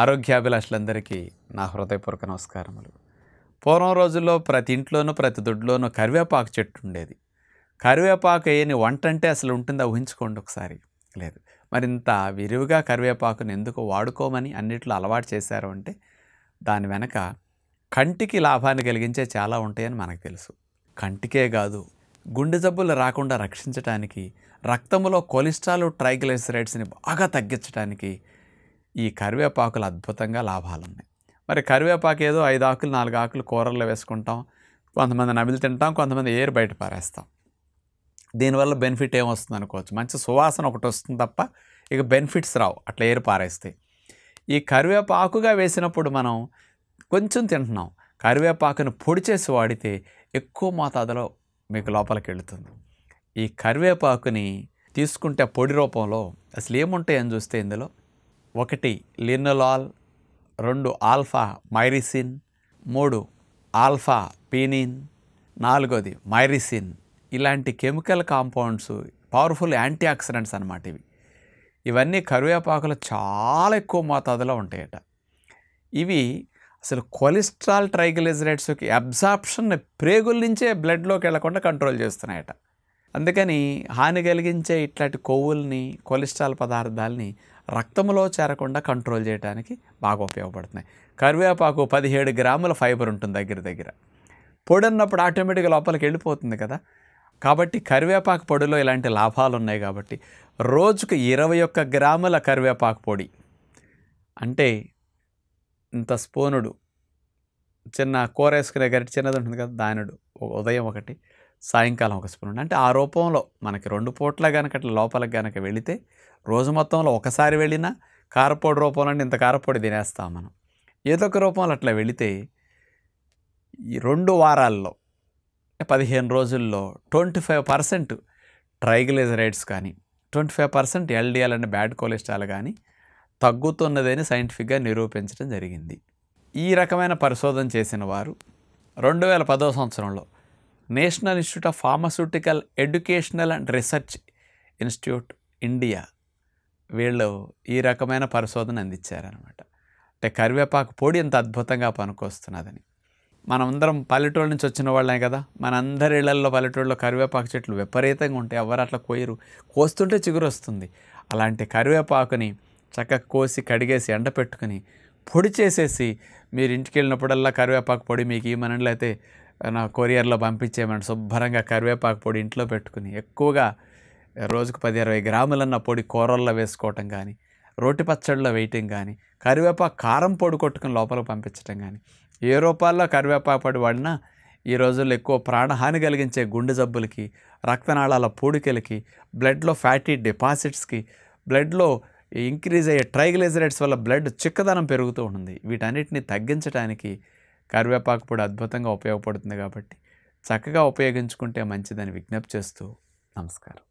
ఆరోగ్యాభిలాషులందరికీ నా హృదయపూర్వక నమస్కారములు పూర్వం రోజుల్లో ప్రతి ఇంట్లోనూ ప్రతి దొడ్లోనూ కరివేపాకు చెట్టు ఉండేది కరివేపాకు ఏని వంట అంటే అసలు ఉంటుందా ఊహించుకోండి ఒకసారి లేదు మరింత విరివిగా కరివేపాకును ఎందుకు వాడుకోమని అన్నిట్లో అలవాటు చేశారు అంటే దాని వెనక కంటికి లాభాన్ని కలిగించే చాలా ఉంటాయని మనకు తెలుసు కంటికే కాదు గుండె జబ్బులు రాకుండా రక్షించడానికి రక్తంలో కొలెస్ట్రాల్ ట్రైగ్లైసరైడ్స్ని బాగా తగ్గించడానికి ఈ కరివేపాకులు అద్భుతంగా లాభాలు ఉన్నాయి మరి కరివేపాకు ఏదో ఐదు ఆకులు నాలుగు ఆకులు కూరల్లో వేసుకుంటాం కొంతమంది నమిలి తింటాం కొంతమంది ఏరు బయట పారేస్తాం దీనివల్ల బెనిఫిట్ ఏమొస్తుంది అనుకోవచ్చు మంచి సువాసన ఒకటి వస్తుంది తప్ప ఇక బెనిఫిట్స్ రావు అట్లా ఏరు పారేస్తే ఈ కరివేపాకుగా వేసినప్పుడు మనం కొంచెం తింటున్నాం కరివేపాకును పొడి చేసి వాడితే ఎక్కువ మోతాదులో మీకు లోపలికి వెళుతుంది ఈ కరివేపాకుని తీసుకుంటే పొడి రూపంలో అసలు ఏముంటాయని చూస్తే ఇందులో ఒకటి లినలాల్ రెండు ఆల్ఫా మైరిసిన్ మూడు ఆల్ఫా పీనిన్ నాలుగోది మైరిసిన్ ఇలాంటి chemical compounds powerful antioxidants అనమాట ఇవి ఇవన్నీ కరివేపాకులు చాలా ఎక్కువ మోతాదులో ఉంటాయట ఇవి అసలు కొలెస్ట్రాల్ ట్రైగ్లిజరైడ్స్కి అబ్జార్ప్షన్ ప్రేగుల నుంచే బ్లడ్లోకి వెళ్లకుండా కంట్రోల్ చేస్తున్నాయట అందుకని హాని కలిగించే ఇట్లాంటి కొవ్వుల్ని కొలెస్ట్రాల్ పదార్థాలని రక్తంలో చేరకుండా కంట్రోల్ చేయడానికి బాగా ఉపయోగపడుతున్నాయి కరివేపాకు పదిహేడు గ్రాముల ఫైబర్ ఉంటుంది దగ్గర దగ్గర పొడి అన్నప్పుడు ఆటోమేటిక్గా లోపలికి వెళ్ళిపోతుంది కదా కాబట్టి కరివేపాకు పొడిలో ఇలాంటి లాభాలు ఉన్నాయి కాబట్టి రోజుకు ఇరవై ఒక్క గ్రాముల కరివేపాకు పొడి అంటే ఇంత స్పూనుడు చిన్న కూర వేసుకునే గరిటి చిన్నది ఉంటుంది కదా దానుడు ఉదయం ఒకటి సాయంకాలం ఒక స్పూన్ అంటే ఆ రూపంలో మనకి రెండు పూట్ల కనుక అట్లా లోపల కనుక వెళితే రోజు మొత్తంలో ఒకసారి వెళ్ళినా కారపొడి రూపంలో ఇంత కారపొడి తినేస్తాం మనం ఏదో ఒక రూపంలో అట్లా వెళితే ఈ రెండు వారాల్లో పదిహేను రోజుల్లో ట్వంటీ ఫైవ్ పర్సెంట్ ట్రైగ్లిజరైడ్స్ కానీ ట్వంటీ ఫైవ్ పర్సెంట్ ఎల్డిఎల్ అంటే బ్యాడ్ కొలెస్ట్రాల్ కానీ తగ్గుతున్నదని సైంటిఫిక్గా నిరూపించడం జరిగింది ఈ రకమైన పరిశోధన చేసిన వారు రెండు వేల పదో సంవత్సరంలో national institute of pharmaceutical educational and research institute India వీళ్ళు ఈ రకమైన పరిశోధన అందించారనమాట అంటే కరివేపాకు పొడి ఎంత అద్భుతంగా పనికొస్తున్నదని మనమందరం పల్లెటూళ్ళ నుంచి వచ్చిన వాళ్ళే కదా మనందరి ఇళ్లల్లో పల్లెటూళ్ళలో కరివేపాకు చెట్లు విపరీతంగా ఉంటాయి ఎవరు అట్లా కోయరు కోస్తుంటే చిగురు వస్తుంది అలాంటి కరివేపాకుని చక్కగా కోసి కడిగేసి ఎండ పెట్టుకుని పొడి చేసేసి మీరు ఇంటికి వెళ్ళినప్పుడల్లా కరివేపాకు పొడి మీకు ఈ మనలో అయితే నా కొరియర్లో పంపించేయమని శుభ్రంగా కరివేపాకు పొడి ఇంట్లో పెట్టుకుని ఎక్కువగా రోజుకు పది ఇరవై గ్రాములన్న పొడి కూరల్లో వేసుకోవటం కానీ రోటి పచ్చడిలో వేయటం కానీ కరివేపాకు కారం పొడి కొట్టుకుని లోపలికి పంపించటం కానీ ఏ రూపాల్లో కరివేపాకు పొడి వాడినా ఈ రోజుల్లో ఎక్కువ ప్రాణహాని కలిగించే గుండె జబ్బులకి రక్తనాళాల పూడికలకి బ్లడ్లో ఫ్యాటీ డిపాజిట్స్కి బ్లడ్లో ఇంక్రీజ్ అయ్యే ట్రైగ్లైజరైడ్స్ వల్ల బ్లడ్ చిక్కదనం పెరుగుతూ ఉంటుంది వీటన్నిటిని తగ్గించడానికి కరివేపాకు పొడి అద్భుతంగా ఉపయోగపడుతుంది కాబట్టి చక్కగా ఉపయోగించుకుంటే మంచిదని విజ్ఞప్తి చేస్తూ నమస్కారం